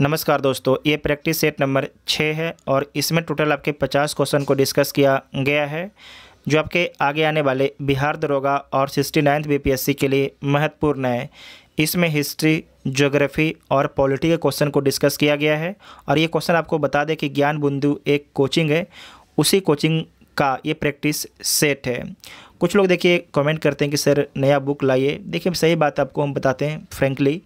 नमस्कार दोस्तों ये प्रैक्टिस सेट नंबर छः है और इसमें टोटल आपके पचास क्वेश्चन को डिस्कस किया गया है जो आपके आगे आने वाले बिहार दरोगा और सिक्सटी नाइन्थ बी के लिए महत्वपूर्ण है इसमें हिस्ट्री ज्योग्राफी और पॉलिटी के क्वेश्चन को डिस्कस किया गया है और ये क्वेश्चन आपको बता दें कि ज्ञान बिंदु एक कोचिंग है उसी कोचिंग का ये प्रैक्टिस सेट है कुछ लोग देखिए कमेंट करते हैं कि सर नया बुक लाइए देखिए सही बात आपको हम बताते हैं फ्रेंकली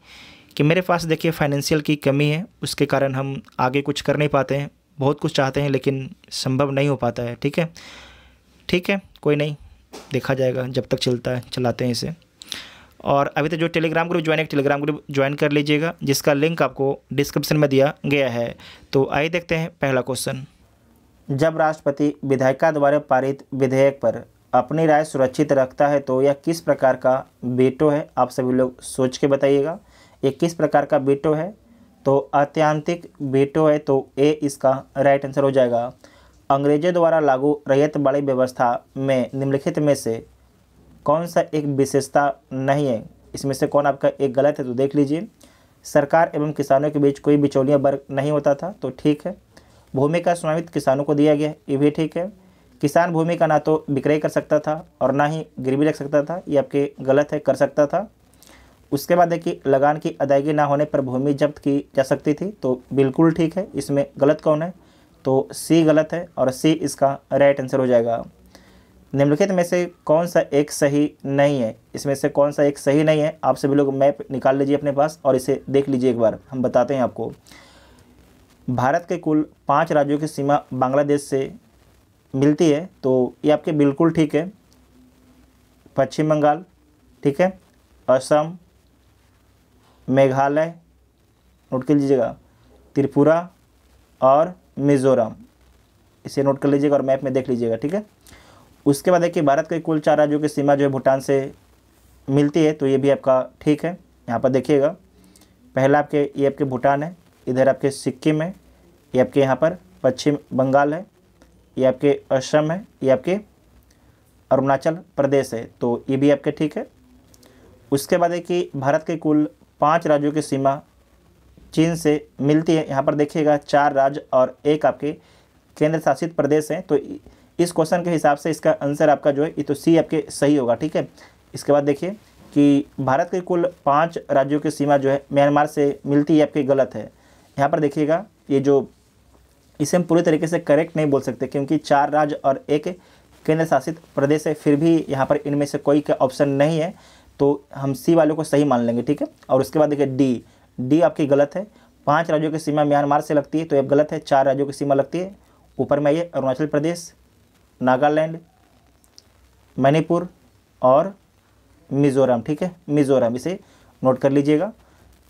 कि मेरे पास देखिए फाइनेंशियल की कमी है उसके कारण हम आगे कुछ कर नहीं पाते हैं बहुत कुछ चाहते हैं लेकिन संभव नहीं हो पाता है ठीक है ठीक है कोई नहीं देखा जाएगा जब तक चलता है चलाते हैं इसे और अभी तक तो जो टेलीग्राम ग्रुप ज्वाइन है टेलीग्राम ग्रुप ज्वाइन कर लीजिएगा जिसका लिंक आपको डिस्क्रिप्शन में दिया गया है तो आइए देखते हैं पहला क्वेश्चन जब राष्ट्रपति विधायिका द्वारा पारित विधेयक पर अपनी राय सुरक्षित रखता है तो यह किस प्रकार का बेटो है आप सभी लोग सोच के बताइएगा ये किस प्रकार का बेटो है तो अत्यांतिक बेटो है तो ए इसका राइट आंसर हो जाएगा अंग्रेजों द्वारा लागू रैयत बाड़ी व्यवस्था में निम्नलिखित में से कौन सा एक विशेषता नहीं है इसमें से कौन आपका एक गलत है तो देख लीजिए सरकार एवं किसानों के बीच कोई बिचौलिया वर्ग नहीं होता था तो ठीक है भूमि का स्वामित्व किसानों को दिया गया ये भी ठीक है किसान भूमि का ना तो विक्रय कर सकता था और ना ही गिरवी रख सकता था ये आपके गलत है कर सकता था उसके बाद देखिए लगान की अदायगी ना होने पर भूमि जब्त की जा सकती थी तो बिल्कुल ठीक है इसमें गलत कौन है तो सी गलत है और सी इसका राइट आंसर हो जाएगा निम्नलिखित में से कौन सा एक सही नहीं है इसमें से कौन सा एक सही नहीं है आप सभी लोग मैप निकाल लीजिए अपने पास और इसे देख लीजिए एक बार हम बताते हैं आपको भारत के कुल पाँच राज्यों की सीमा बांग्लादेश से मिलती है तो ये आपके बिल्कुल ठीक है पश्चिम बंगाल ठीक है असम मेघालय नोट कर लीजिएगा त्रिपुरा और मिज़ोरम इसे नोट कर लीजिएगा और मैप में देख लीजिएगा ठीक है उसके बाद देखिए भारत के कुल चार राज्यों की सीमा जो है भूटान से मिलती है तो ये भी आपका ठीक है यहाँ पर देखिएगा पहला आपके ये आपके भूटान है इधर आपके सिक्किम है ये आपके यहाँ पर पश्चिम बंगाल है ये आपके असम है ये आपके अरुणाचल प्रदेश है तो ये भी आपके ठीक है उसके बाद है कि भारत के कुल पांच राज्यों की सीमा चीन से मिलती है यहाँ पर देखिएगा चार राज्य और एक आपके केंद्र शासित प्रदेश हैं तो इस क्वेश्चन के हिसाब से इसका आंसर आपका जो है ये तो सी आपके सही होगा ठीक है इसके बाद देखिए कि भारत के कुल पाँच राज्यों की सीमा जो है म्यांमार से मिलती है आपकी गलत है यहाँ पर देखिएगा ये जो इसे हम पूरी तरीके से करेक्ट नहीं बोल सकते क्योंकि चार राज्य और एक केंद्र शासित प्रदेश है फिर भी यहाँ पर इनमें से कोई का ऑप्शन नहीं है तो हम सी वाले को सही मान लेंगे ठीक है और उसके बाद देखिए डी डी आपकी गलत है पांच राज्यों की सीमा म्यांमार से लगती है तो ये गलत है चार राज्यों की सीमा लगती है ऊपर में आइए अरुणाचल प्रदेश नागालैंड मणिपुर और मिज़ोरम ठीक है मिज़ोरम इसे नोट कर लीजिएगा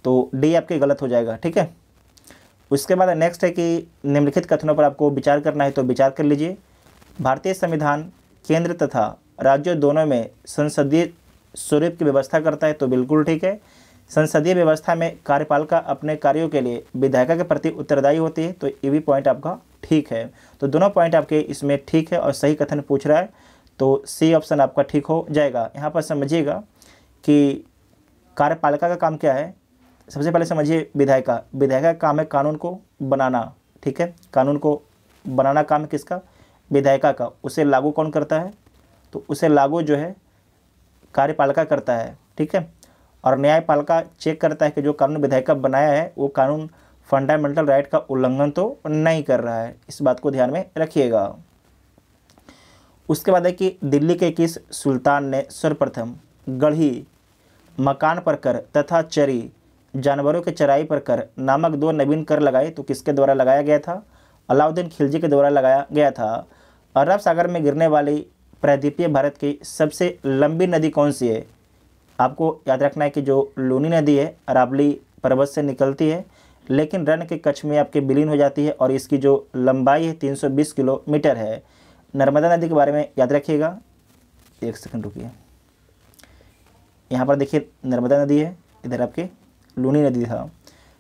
तो डी आपके गलत हो जाएगा ठीक है उसके बाद नेक्स्ट है कि निम्नलिखित कथनों पर आपको विचार करना है तो विचार कर लीजिए भारतीय संविधान केंद्र तथा राज्यों दोनों में संसदीय स्वरूप की व्यवस्था करता है तो बिल्कुल ठीक है संसदीय व्यवस्था में कार्यपालिका अपने कार्यों के लिए विधायिका के प्रति उत्तरदायी होती है तो ये भी पॉइंट आपका ठीक है तो दोनों पॉइंट आपके इसमें ठीक है और सही कथन पूछ रहा है तो सी ऑप्शन आपका ठीक हो जाएगा यहाँ पर समझिएगा कि कार्यपालिका का काम क्या है सबसे पहले समझिए विधायिका विधायिका का काम है कानून को बनाना ठीक है कानून को बनाना काम है किसका विधायिका का उसे लागू कौन करता है तो उसे लागू जो है कार्यपालिका करता है ठीक है और न्यायपालिका चेक करता है कि जो कानून विधायिका बनाया है वो कानून फंडामेंटल राइट का उल्लंघन तो नहीं कर रहा है इस बात को ध्यान में रखिएगा उसके बाद है कि दिल्ली के किस सुल्तान ने सर्वप्रथम गढ़ी मकान पर कर तथा चरी जानवरों के चराई पर कर नामक दो नवीन कर लगाए तो किसके द्वारा लगाया गया था अलाउद्दीन खिलजी के द्वारा लगाया गया था अरब सागर में गिरने वाली प्रायद्वीपीय भारत की सबसे लंबी नदी कौन सी है आपको याद रखना है कि जो लूनी नदी है अरावली पर्वत से निकलती है लेकिन रन के कच्छ में आपके विलीन हो जाती है और इसकी जो लंबाई है 320 किलोमीटर है नर्मदा नदी के बारे में याद रखिएगा एक सेकंड रुकिए यहाँ पर देखिए नर्मदा नदी है इधर आपके लूनी नदी था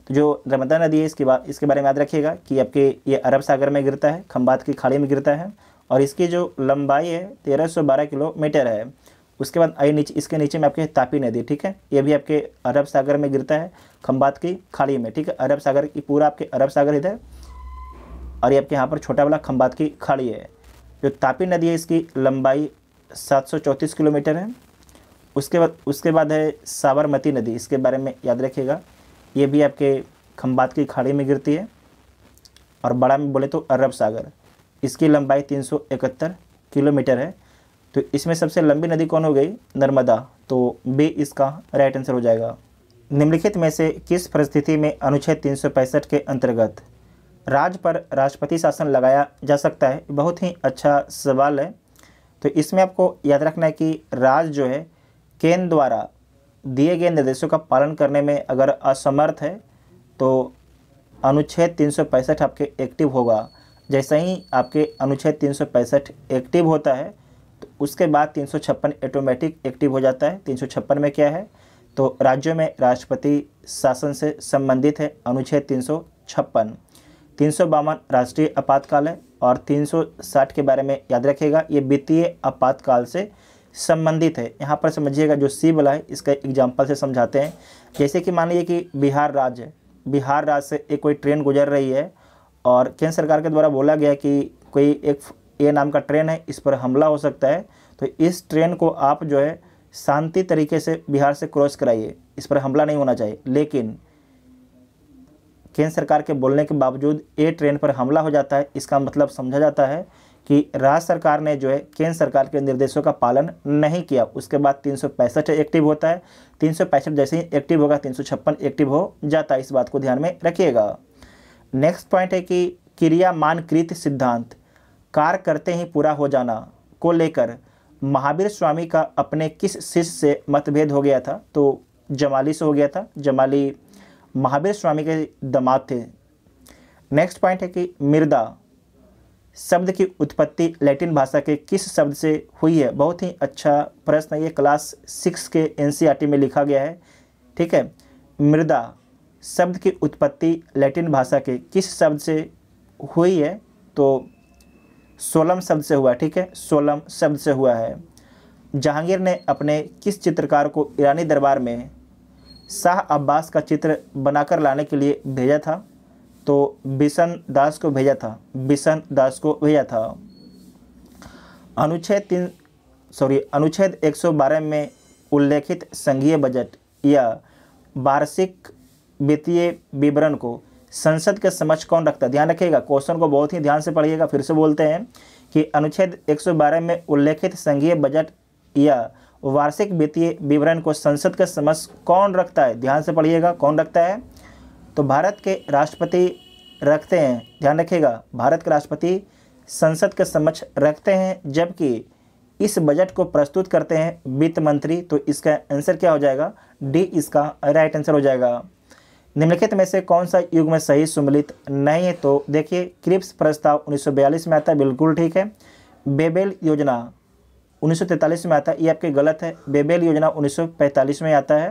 तो जो नर्मदा नदी है इसके बा इसके बारे में याद रखिएगा कि आपके ये अरब सागर में गिरता है खम्बात की खाड़ी में गिरता है और इसकी जो लंबाई है 1312 किलोमीटर है उसके बाद आई नीचे इसके नीचे में आपके तापी नदी ठीक है ये भी आपके अरब सागर में गिरता है खम्बात की खाड़ी में ठीक है अरब सागर की पूरा आपके अरब सागर इधर और ये आपके यहाँ पर छोटा वाला खम्बात की खाड़ी है जो तापी नदी है इसकी लंबाई सात किलोमीटर है उसके बाद उसके बाद है साबरमती नदी इसके बारे में याद रखिएगा ये भी आपके खम्बात की खाड़ी में गिरती है और बड़ा में बोले तो अरब सागर इसकी लंबाई 371 किलोमीटर है तो इसमें सबसे लंबी नदी कौन हो गई नर्मदा तो बी इसका राइट आंसर हो जाएगा निम्नलिखित में से किस परिस्थिति में अनुच्छेद तीन के अंतर्गत राज पर राष्ट्रपति शासन लगाया जा सकता है बहुत ही अच्छा सवाल है तो इसमें आपको याद रखना है कि राज जो है केंद्र द्वारा दिए गए निर्देशों का पालन करने में अगर असमर्थ है तो अनुच्छेद तीन आपके एक्टिव होगा जैसे ही आपके अनुच्छेद तीन एक्टिव होता है तो उसके बाद तीन ऑटोमेटिक एक्टिव हो जाता है तीन में क्या है तो राज्यों में राष्ट्रपति शासन से संबंधित है अनुच्छेद तीन सौ छप्पन तीन सौ बावन राष्ट्रीय आपातकाल है और 360 के बारे में याद रखिएगा ये वित्तीय आपातकाल से संबंधित है यहाँ पर समझिएगा जो सी वाला है इसका एग्जाम्पल से समझाते हैं जैसे कि मान लीजिए कि बिहार राज्य बिहार राज्य से एक कोई ट्रेन गुजर रही है और केंद्र सरकार के द्वारा बोला गया कि कोई एक ए नाम का ट्रेन है इस पर हमला हो सकता है तो इस ट्रेन को आप जो है शांति तरीके से बिहार से क्रॉस कराइए इस पर हमला नहीं होना चाहिए लेकिन केंद्र सरकार के बोलने के बावजूद ए ट्रेन पर हमला हो जाता है इसका मतलब समझा जाता है कि राज्य सरकार ने जो है केंद्र सरकार के निर्देशों का पालन नहीं किया उसके बाद तीन एक्टिव होता है तीन जैसे ही एक्टिव होगा तीन एक्टिव हो जाता है इस बात को ध्यान में रखिएगा नेक्स्ट पॉइंट है कि क्रिया मानकृत सिद्धांत कार्य करते ही पूरा हो जाना को लेकर महावीर स्वामी का अपने किस शिष्य से मतभेद हो गया था तो जमाली से हो गया था जमाली महावीर स्वामी के दमाद थे नेक्स्ट पॉइंट है कि मृदा शब्द की उत्पत्ति लैटिन भाषा के किस शब्द से हुई है बहुत ही अच्छा प्रश्न ये क्लास सिक्स के एन e में लिखा गया है ठीक है मृदा शब्द की उत्पत्ति लैटिन भाषा के किस शब्द से हुई है तो सोलम शब्द से हुआ ठीक है सोलम शब्द से हुआ है जहांगीर ने अपने किस चित्रकार को ईरानी दरबार में शाह अब्बास का चित्र बनाकर लाने के लिए भेजा था तो बिशन दास को भेजा था बिशन दास को भेजा था अनुच्छेद तीन सॉरी अनुच्छेद 112 में उल्लेखित संघीय बजट या वार्षिक वित्तीय विवरण को संसद के समक्ष कौन रखता है ध्यान रखिएगा क्वेश्चन को बहुत ही ध्यान से पढ़िएगा फिर से बोलते हैं कि अनुच्छेद 112 में उल्लेखित संघीय बजट या वार्षिक वित्तीय विवरण को संसद के समक्ष कौन रखता है ध्यान से पढ़िएगा कौन रखता है तो भारत के राष्ट्रपति रखते हैं ध्यान रखिएगा भारत के राष्ट्रपति संसद के समक्ष रखते हैं जबकि इस बजट को प्रस्तुत करते हैं वित्त मंत्री तो इसका आंसर क्या हो जाएगा डी इसका राइट आंसर हो जाएगा निम्नलिखित में से कौन सा युग में सही सुमिलित नहीं है तो देखिए क्रिप्स प्रस्ताव 1942 में आता है बिल्कुल ठीक है बेबेल योजना 1943 में आता है ये आपके गलत है बेबेल योजना 1945 में आता है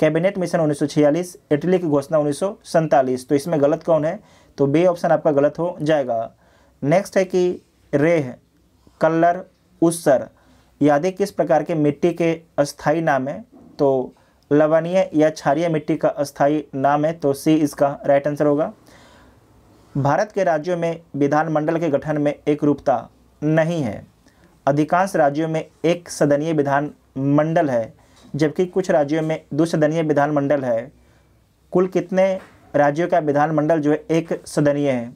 कैबिनेट मिशन 1946 इटली की घोषणा उन्नीस तो इसमें गलत कौन है तो बे ऑप्शन आपका गलत हो जाएगा नेक्स्ट है कि रेह कल्लर उसर ये किस प्रकार के मिट्टी के अस्थाई नाम है तो लवणीय या क्षारीय मिट्टी का अस्थाई नाम है तो सी इसका राइट आंसर होगा भारत के राज्यों में विधानमंडल के गठन में एक रूपता नहीं है अधिकांश राज्यों में एक सदनीय विधान मंडल है जबकि कुछ राज्यों में दुसदनीय विधानमंडल है कुल कितने राज्यों का विधानमंडल जो है एक सदनीय है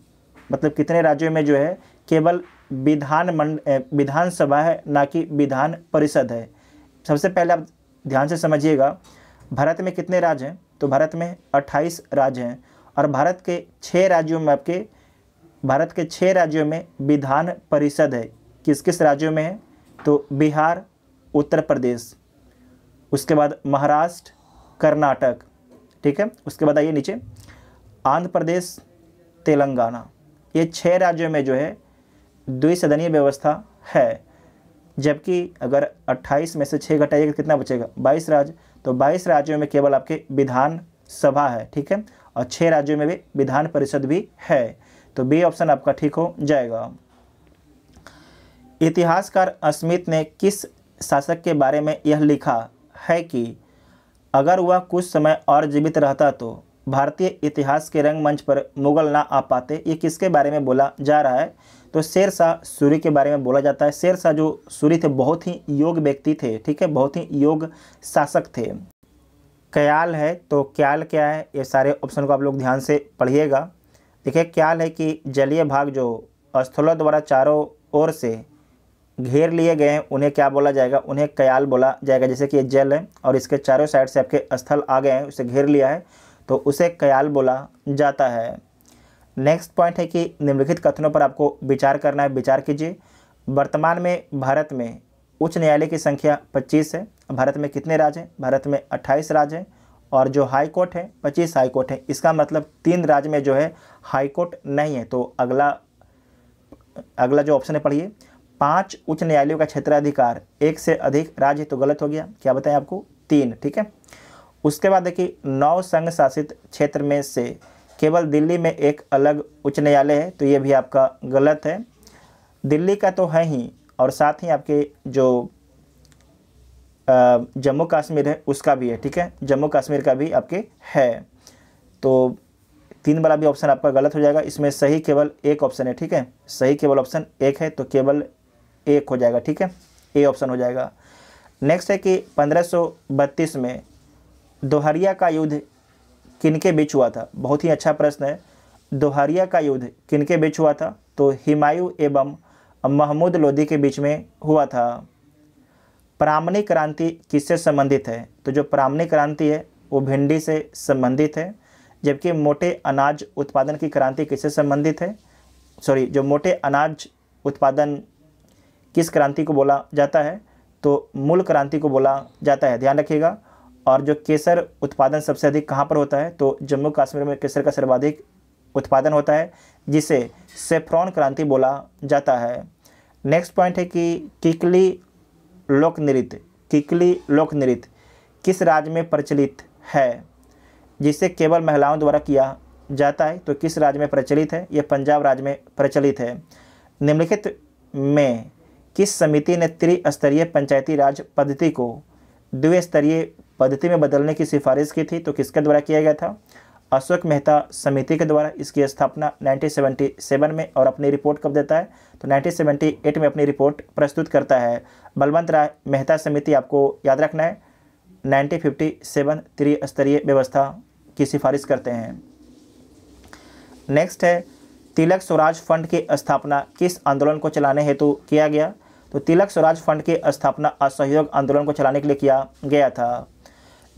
मतलब कितने राज्यों में जो है केवल विधान मंड विधानसभा है ना कि विधान परिषद है सबसे पहले आप ध्यान से समझिएगा भारत में कितने राज्य हैं तो भारत में 28 राज्य हैं और भारत के छः राज्यों में आपके भारत के छः राज्यों में विधान परिषद है किस किस राज्यों में है तो बिहार उत्तर प्रदेश उसके बाद महाराष्ट्र कर्नाटक ठीक है उसके बाद आइए नीचे आंध्र प्रदेश तेलंगाना ये छः राज्यों में जो है द्विसदनीय व्यवस्था है जबकि अगर 28 में से छः घटाइएगा तो कितना बचेगा 22 राज्य तो 22 राज्यों में केवल आपके विधान सभा है ठीक है और छः राज्यों में भी विधान परिषद भी है तो बी ऑप्शन आपका ठीक हो जाएगा इतिहासकार अस्मित ने किस शासक के बारे में यह लिखा है कि अगर वह कुछ समय और जीवित रहता तो भारतीय इतिहास के रंगमंच पर मुगल ना आ पाते ये किसके बारे में बोला जा रहा है तो शेर शाह सूर्य के बारे में बोला जाता है शेर शाह जो सूर्य थे बहुत ही योग व्यक्ति थे ठीक है बहुत ही योग शासक थे क्याल है तो क्याल क्या है ये सारे ऑप्शन को आप लोग ध्यान से पढ़िएगा देखिए क्याल है कि जलीय भाग जो स्थलों द्वारा चारों ओर से घेर लिए गए हैं उन्हें क्या बोला जाएगा उन्हें कयाल बोला जाएगा जैसे कि ये जल है और इसके चारों साइड से आपके स्थल आ गए हैं उसे घेर लिया है तो उसे कयाल बोला जाता है नेक्स्ट पॉइंट है कि निम्नलिखित कथनों पर आपको विचार करना है विचार कीजिए वर्तमान में भारत में उच्च न्यायालय की संख्या 25 है भारत में कितने राज्य हैं भारत में 28 राज्य हैं और जो हाई कोर्ट है 25 हाई कोर्ट है इसका मतलब तीन राज्य में जो है हाई कोर्ट नहीं है तो अगला अगला जो ऑप्शन है पढ़िए पांच उच्च न्यायालयों का क्षेत्राधिकार एक से अधिक राज्य तो गलत हो गया क्या बताएं आपको तीन ठीक है उसके बाद देखिए नौ संघ शासित क्षेत्र में से केवल दिल्ली में एक अलग उच्च न्यायालय है तो ये भी आपका गलत है दिल्ली का तो है ही और साथ ही आपके जो जम्मू कश्मीर है उसका भी है ठीक है जम्मू कश्मीर का भी आपके है तो तीन वाला भी ऑप्शन आपका गलत हो जाएगा इसमें सही केवल एक ऑप्शन है ठीक है सही केवल ऑप्शन एक है तो केवल एक हो जाएगा ठीक है ए ऑप्शन हो जाएगा नेक्स्ट है कि 1532 में दोहरिया का युद्ध किनके बीच हुआ था बहुत ही अच्छा प्रश्न है दोहारिया का युद्ध किनके बीच हुआ था तो हिमायू एवं महमूद लोधी के बीच में हुआ था प्रामणिक क्रांति किससे संबंधित है तो जो प्रामणिक क्रांति है वो भिंडी से संबंधित है जबकि मोटे अनाज उत्पादन की क्रांति किससे संबंधित है सॉरी जो मोटे अनाज उत्पादन किस क्रांति को बोला जाता है तो मूल क्रांति को बोला जाता है ध्यान रखिएगा और जो केसर उत्पादन सबसे अधिक कहाँ पर होता है तो जम्मू कश्मीर में केसर का सर्वाधिक उत्पादन होता है जिसे सेफ्रॉन क्रांति बोला जाता है नेक्स्ट पॉइंट है कि किकली लोक नृत्य किकली लोक नृत्य किस राज्य में प्रचलित है जिसे केवल महिलाओं द्वारा किया जाता है तो किस राज्य में प्रचलित है यह पंजाब राज्य में प्रचलित है निम्नलिखित में किस समिति ने त्रिस्तरीय पंचायती राज पद्धति को द्विस्तरीय पद्धति में बदलने की सिफारिश की थी तो किसके द्वारा किया गया था अशोक मेहता समिति के द्वारा इसकी स्थापना 1977 में और अपनी रिपोर्ट कब देता है तो 1978 में अपनी रिपोर्ट प्रस्तुत करता है बलवंत राय मेहता समिति आपको याद रखना है 1957 त्रिस्तरीय व्यवस्था की सिफारिश करते हैं नेक्स्ट है तिलक स्वराज फंड की स्थापना किस आंदोलन को चलाने हेतु किया गया तो तिलक स्वराज फंड की स्थापना असहयोग आंदोलन को चलाने के लिए किया गया था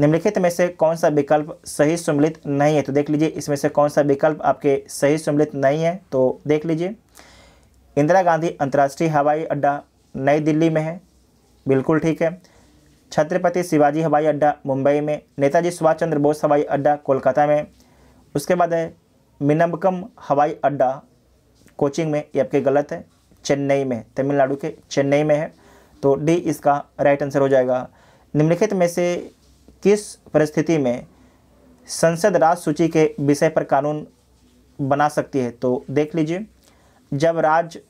निम्नलिखित में से कौन सा विकल्प सही सम्मिलित नहीं है तो देख लीजिए इसमें से कौन सा विकल्प आपके सही सम्मिलित नहीं है तो देख लीजिए इंदिरा गांधी अंतर्राष्ट्रीय हवाई अड्डा नई दिल्ली में है बिल्कुल ठीक है छत्रपति शिवाजी हवाई अड्डा मुंबई में नेताजी सुभाष चंद्र बोस हवाई अड्डा कोलकाता में उसके बाद है मिनम्बकम हवाई अड्डा कोचिंग में ये आपके गलत है चेन्नई में तमिलनाडु के चेन्नई में है तो डी इसका राइट आंसर हो जाएगा निम्नलिखित में से किस परिस्थिति में संसद राज सूची के विषय पर कानून बना सकती है तो देख लीजिए जब राज्य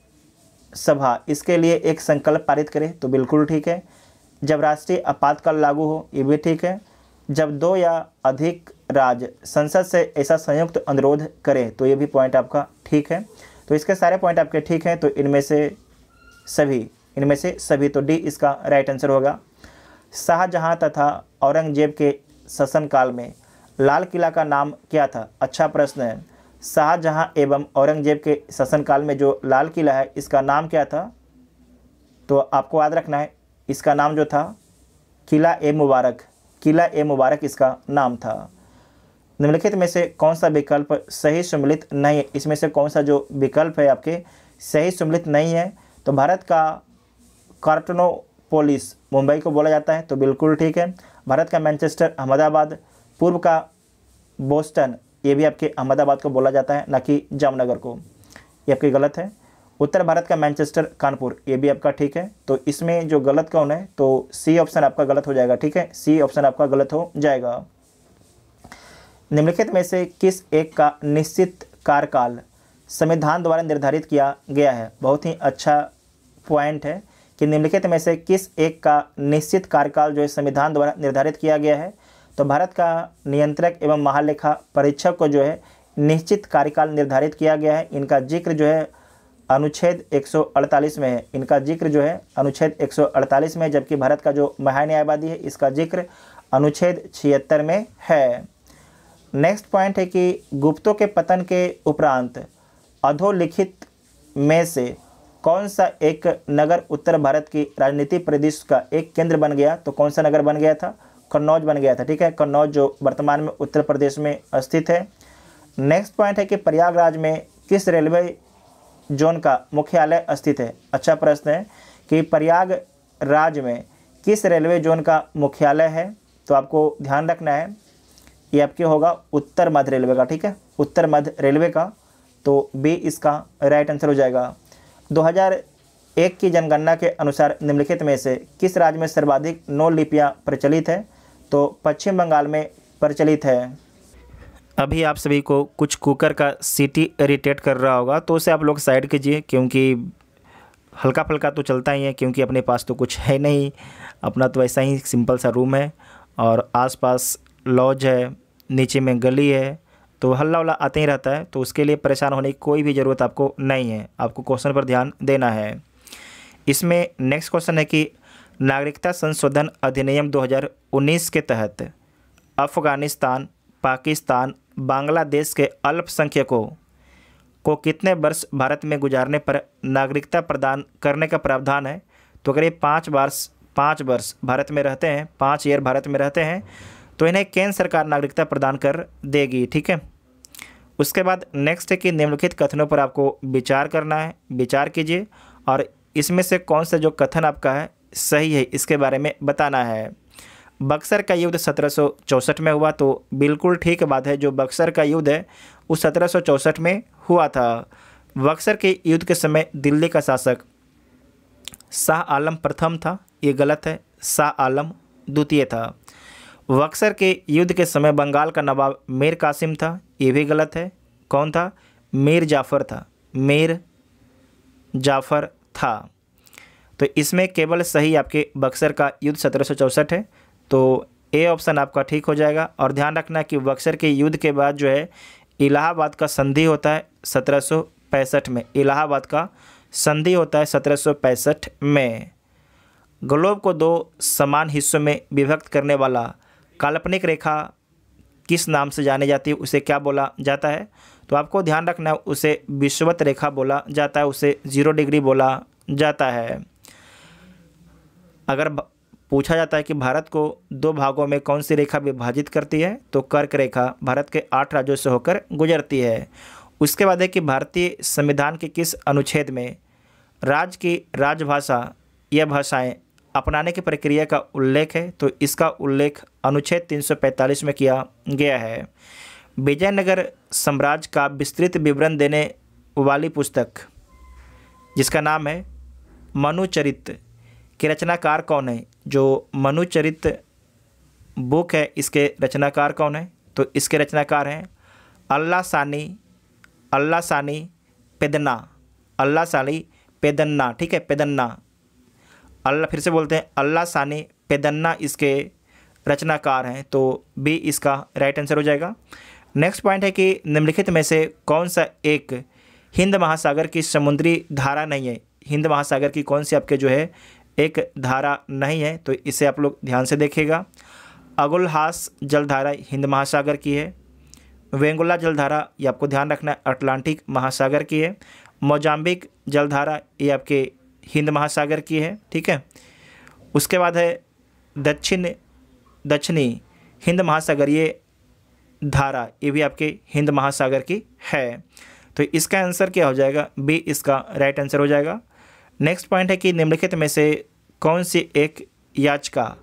सभा इसके लिए एक संकल्प पारित करे तो बिल्कुल ठीक है जब राष्ट्रीय आपातकाल लागू हो ये भी ठीक है जब दो या अधिक राज्य संसद से ऐसा संयुक्त अनुरोध करें तो ये भी पॉइंट आपका ठीक है तो इसके सारे पॉइंट आपके ठीक हैं तो इनमें से सभी इनमें से सभी तो डी इसका राइट आंसर होगा शाहजहाँ तथा औरंगजेब के शासनकाल में लाल किला का नाम क्या था अच्छा प्रश्न है शाहजहाँ एवं औरंगजेब के शासनकाल में जो लाल किला है इसका नाम क्या था तो आपको याद रखना है इसका नाम जो था किला ए मुबारक किला ए मुबारक इसका नाम था निम्नलिखित में से कौन सा विकल्प सही सम्मिलित नहीं है इसमें से कौन सा जो विकल्प है आपके सही सम्मिलित नहीं है तो भारत का कार्टनो पोलिस मुंबई को बोला जाता है तो बिल्कुल ठीक है भारत का मैनचेस्टर अहमदाबाद पूर्व का बोस्टन ये भी आपके अहमदाबाद को बोला जाता है ना कि जामनगर को ये आपकी गलत है उत्तर भारत का मैनचेस्टर कानपुर ये भी आपका ठीक है तो इसमें जो गलत कौन है तो सी ऑप्शन आपका गलत हो जाएगा ठीक है सी ऑप्शन आपका गलत हो जाएगा निम्नलिखित में से किस एक का निश्चित कार्यकाल संविधान द्वारा निर्धारित किया गया है बहुत ही अच्छा पॉइंट है कि निम्नलिखित में से किस एक का निश्चित कार्यकाल जो है संविधान द्वारा निर्धारित किया गया है तो भारत का नियंत्रक एवं महालेखा परीक्षक को जो है निश्चित कार्यकाल निर्धारित किया गया है इनका जिक्र जो है अनुच्छेद 148 में है इनका जिक्र जो है अनुच्छेद 148 में जबकि भारत का जो महान्यायवादी है इसका जिक्र अनुच्छेद छिहत्तर में है नेक्स्ट पॉइंट है कि गुप्तों के पतन के उपरांत अधोलिखित में से कौन सा एक नगर उत्तर भारत की राजनीतिक प्रदेश का एक केंद्र बन गया तो कौन सा नगर बन गया था कन्नौज बन गया था ठीक है कन्नौज जो वर्तमान में उत्तर प्रदेश में स्थित है नेक्स्ट पॉइंट है कि प्रयागराज में किस रेलवे जोन का मुख्यालय स्थित है अच्छा प्रश्न है कि प्रयाग में किस रेलवे जोन का मुख्यालय है तो आपको ध्यान रखना है ये आपके होगा उत्तर मध्य रेलवे का ठीक है उत्तर मध्य रेलवे का तो बी इसका राइट आंसर हो जाएगा 2001 की जनगणना के अनुसार निम्नलिखित में से किस राज्य में सर्वाधिक नौ लिपियाँ प्रचलित हैं तो पश्चिम बंगाल में प्रचलित है अभी आप सभी को कुछ कुकर का सीटी इरीटेट कर रहा होगा तो उसे आप लोग साइड कीजिए क्योंकि हल्का फुल्का तो चलता ही है क्योंकि अपने पास तो कुछ है नहीं अपना तो ऐसा ही सिंपल सा रूम है और आसपास लॉज है नीचे में गली है तो हल्ला उल्ला आते ही रहता है तो उसके लिए परेशान होने की कोई भी ज़रूरत आपको नहीं है आपको क्वेश्चन पर ध्यान देना है इसमें नेक्स्ट क्वेश्चन है कि नागरिकता संशोधन अधिनियम 2019 के तहत अफ़गानिस्तान पाकिस्तान बांग्लादेश के अल्पसंख्यकों को कितने वर्ष भारत में गुजारने पर नागरिकता प्रदान करने का प्रावधान है तो अगर ये पाँच वर्ष पाँच वर्ष भारत में रहते हैं पाँच ईयर भारत में रहते हैं तो इन्हें केंद्र सरकार नागरिकता प्रदान कर देगी ठीक है उसके बाद नेक्स्ट है कि निम्नलिखित कथनों पर आपको विचार करना है विचार कीजिए और इसमें से कौन सा जो कथन आपका है सही है इसके बारे में बताना है बक्सर का युद्ध सत्रह में हुआ तो बिल्कुल ठीक बात है जो बक्सर का युद्ध है वो सत्रह में हुआ था बक्सर के युद्ध के समय दिल्ली का शासक शाह आलम प्रथम था ये गलत है शाह आलम द्वितीय था बक्सर के युद्ध के समय बंगाल का नवाब मीर कासिम था ये भी गलत है कौन था मीर जाफ़र था मीर जाफ़र था तो इसमें केवल सही आपके बक्सर का युद्ध सत्रह है तो ए ऑप्शन आपका ठीक हो जाएगा और ध्यान रखना कि बक्सर के युद्ध के बाद जो है इलाहाबाद का संधि होता है सत्रह में इलाहाबाद का संधि होता है सत्रह में ग्लोब को दो समान हिस्सों में विभक्त करने वाला काल्पनिक रेखा किस नाम से जानी जाती है उसे क्या बोला जाता है तो आपको ध्यान रखना है उसे विश्ववत रेखा बोला जाता है उसे ज़ीरो डिग्री बोला जाता है अगर पूछा जाता है कि भारत को दो भागों में कौन सी रेखा विभाजित करती है तो कर्क रेखा भारत के आठ राज्यों से होकर गुजरती है उसके बाद है कि भारतीय संविधान के किस अनुच्छेद में राज्य की राजभाषा या भाषाएं अपनाने की प्रक्रिया का उल्लेख है तो इसका उल्लेख अनुच्छेद 345 में किया गया है विजयनगर साम्राज्य का विस्तृत विवरण देने वाली पुस्तक जिसका नाम है मनुचरित के रचनाकार कौन है जो मनुचरित बुक है इसके रचनाकार कौन है तो इसके रचनाकार हैं अल्लाह सानी अल्लाह सानी पेदन्ना अल्लाह सानी पेदन्ना ठीक है पेदन्ना अल्लाह फिर से बोलते हैं अल्लाह सानी पेदन्ना इसके रचनाकार हैं तो बी इसका राइट आंसर हो जाएगा नेक्स्ट पॉइंट है कि निम्नलिखित में से कौन सा एक हिंद महासागर की समुद्री धारा नहीं है हिंद महासागर की कौन सी आपके जो है एक धारा नहीं है तो इसे आप लोग ध्यान से देखेगा अगुलहास जलधारा हिंद महासागर की है वेंगुला जलधारा ये आपको ध्यान रखना है अटलांटिक महासागर की है मोजाम्बिक जलधारा ये आपके हिंद महासागर की है ठीक है उसके बाद है दक्षिण दक्षिणी हिंद महासागरीय धारा ये भी आपके हिंद महासागर की है तो इसका आंसर क्या हो जाएगा बी इसका राइट आंसर हो जाएगा नेक्स्ट पॉइंट है कि निम्नलिखित में से कौन सी एक याचिका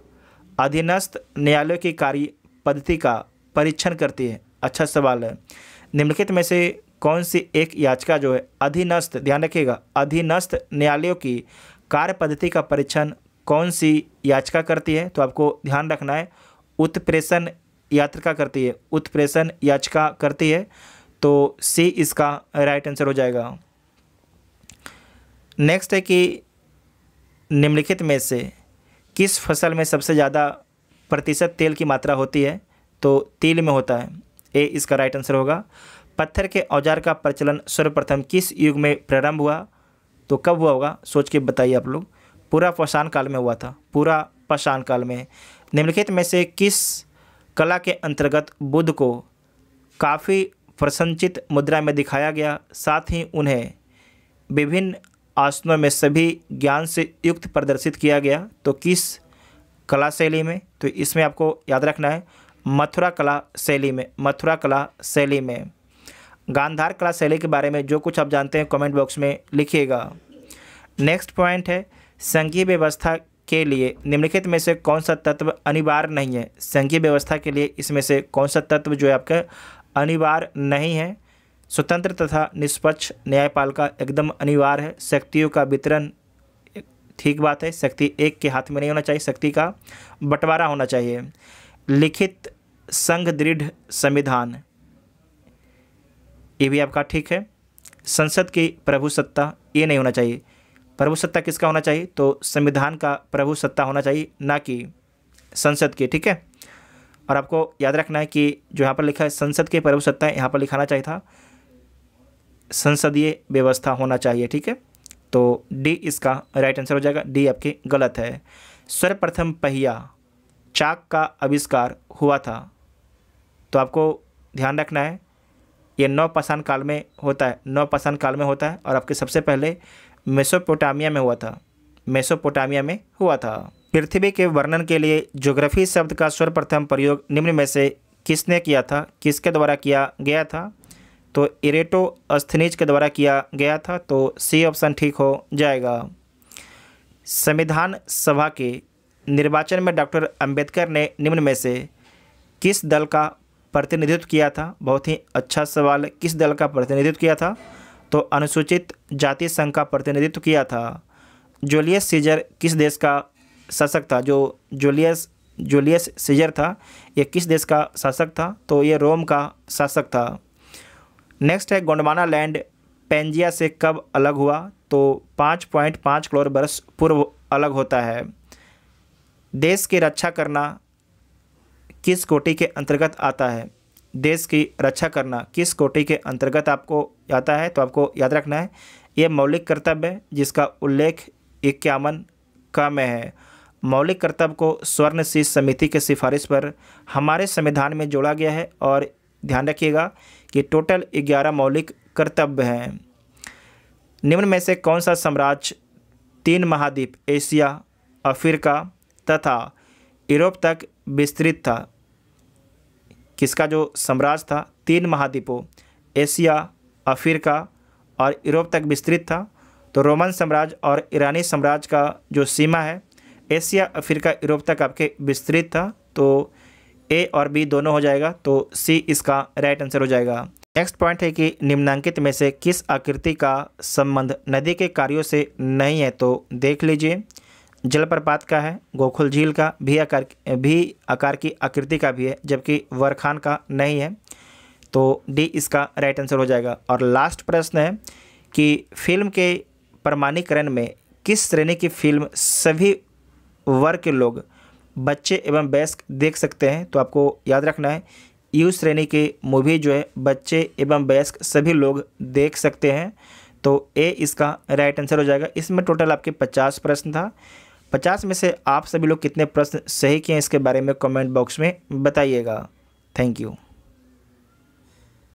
अधीनस्थ न्यायालय की कार्य पद्धति का परीक्षण करती है अच्छा सवाल है निम्नलिखित में से कौन सी एक याचिका जो है अधीनस्थ ध्यान रखिएगा अधीनस्थ न्यायालयों की कार्य पद्धति का परीक्षण कौन सी याचिका करती है तो आपको ध्यान रखना है उत्प्रेषण यात्रिका करती है उत्प्रेषण याचिका करती है तो सी इसका राइट आंसर हो जाएगा नेक्स्ट है कि निम्नलिखित में से किस फसल में सबसे ज़्यादा प्रतिशत तेल की मात्रा होती है तो तिल में होता है ए इसका राइट आंसर होगा पत्थर के औजार का प्रचलन सर्वप्रथम किस युग में प्रारंभ हुआ तो कब हुआ होगा सोच के बताइए आप लोग पूरा पाषाण काल में हुआ था पूरा पाषाण काल में निम्नलिखित में से किस कला के अंतर्गत बुद्ध को काफ़ी प्रसन्नचित मुद्रा में दिखाया गया साथ ही उन्हें विभिन्न आसनों में सभी ज्ञान से युक्त प्रदर्शित किया गया तो किस कला शैली में तो इसमें आपको याद रखना है मथुरा कला शैली में मथुरा कला शैली में गांधार कला शैली के बारे में जो कुछ आप जानते हैं कमेंट बॉक्स में लिखिएगा नेक्स्ट पॉइंट है संघीय व्यवस्था के लिए निम्नलिखित में से कौन सा तत्व अनिवार्य नहीं है संघीय व्यवस्था के लिए इसमें से कौन सा तत्व जो है आपका अनिवार्य नहीं है स्वतंत्र तथा निष्पक्ष न्यायपालिका एकदम अनिवार्य है शक्तियों का वितरण ठीक बात है शक्ति एक के हाथ में नहीं होना चाहिए शक्ति का बंटवारा होना चाहिए लिखित संघ दृढ़ संविधान ये भी आपका ठीक है संसद की प्रभुसत्ता ये नहीं होना चाहिए प्रभु सत्ता किसका होना चाहिए तो संविधान का प्रभु सत्ता होना चाहिए ना कि संसद की ठीक है और आपको याद रखना है कि जो यहाँ पर लिखा है संसद के प्रभु सत्ता यहाँ पर लिखाना चाहिए था संसदीय व्यवस्था होना चाहिए ठीक है तो डी इसका राइट आंसर हो जाएगा डी आपके गलत है सर्वप्रथम पहिया चाक का आविष्कार हुआ था तो आपको ध्यान रखना है ये नौ पाषाण काल में होता है नौ पाषाण काल में होता है और आपके सबसे पहले मेसोपोटामिया में हुआ था मेसोपोटामिया में हुआ था पृथ्वी के वर्णन के लिए ज्योग्राफी शब्द का सर्वप्रथम प्रयोग निम्न में से किसने किया था किसके द्वारा किया गया था तो इरेटो अस्थनीज के द्वारा किया गया था तो सी ऑप्शन ठीक हो जाएगा संविधान सभा के निर्वाचन में डॉक्टर अंबेडकर ने निम्न में से किस दल का प्रतिनिधित्व किया था बहुत ही अच्छा सवाल किस दल का प्रतिनिधित्व किया था तो अनुसूचित जाति संघ का प्रतिनिधित्व किया था जूलियस सीजर किस देश का शासक था जो जूलियस जूलियस सीजर था ये किस देश का शासक था तो ये रोम का शासक था नेक्स्ट है गोंडवाना लैंड पेंजिया से कब अलग हुआ तो पाँच पॉइंट पाँच करोड़ वर्ष पूर्व अलग होता है देश की रक्षा करना किस कोटि के अंतर्गत आता है देश की रक्षा करना किस कोटि के अंतर्गत आपको आता है तो आपको याद रखना है ये मौलिक कर्तव्य है जिसका उल्लेख इक्यावन का में है मौलिक कर्तव्य को स्वर्ण शीश समिति के सिफारिश पर हमारे संविधान में जोड़ा गया है और ध्यान रखिएगा कि टोटल ग्यारह मौलिक कर्तव्य हैं निम्न में से कौन सा साम्राज्य तीन महाद्वीप एशिया अफ्रीका तथा यूरोप तक विस्तृत था किसका जो साम्राज्य था तीन महाद्वीपों एशिया अफ्रीका और यूरोप तक विस्तृत था तो रोमन साम्राज्य और ईरानी साम्राज्य का जो सीमा है एशिया अफ्रीका यूरोप तक आपके विस्तृत था तो ए और बी दोनों हो जाएगा तो सी इसका राइट आंसर हो जाएगा नेक्स्ट पॉइंट है कि निम्नांकित में से किस आकृति का संबंध नदी के कार्यों से नहीं है तो देख लीजिए जलप्रपात का है गोखुल झील का भी आकार भी आकार की आकृति का भी है जबकि वरखान का नहीं है तो डी इसका राइट आंसर हो जाएगा और लास्ट प्रश्न है कि फिल्म के प्रमाणीकरण में किस श्रेणी की फिल्म सभी वर्ग के लोग बच्चे एवं वयस्क देख सकते हैं तो आपको याद रखना है यू श्रेणी के मूवी जो है बच्चे एवं वयस्क सभी लोग देख सकते हैं तो ए इसका राइट आंसर हो जाएगा इसमें टोटल आपके पचास प्रश्न था पचास में से आप सभी लोग कितने प्रश्न सही किए इसके बारे में कमेंट बॉक्स में बताइएगा थैंक यू